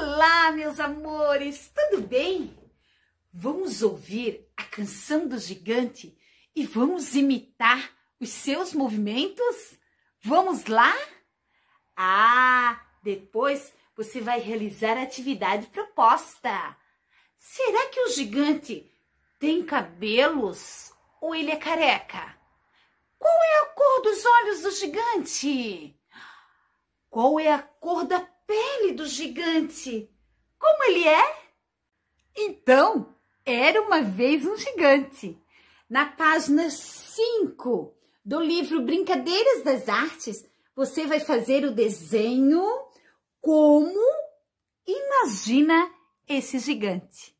Olá, meus amores, tudo bem? Vamos ouvir a canção do gigante e vamos imitar os seus movimentos? Vamos lá? Ah, depois você vai realizar a atividade proposta. Será que o gigante tem cabelos ou ele é careca? Qual é a cor dos olhos do gigante? Qual é a cor da do gigante. Como ele é? Então, era uma vez um gigante. Na página 5 do livro Brincadeiras das Artes, você vai fazer o desenho como imagina esse gigante.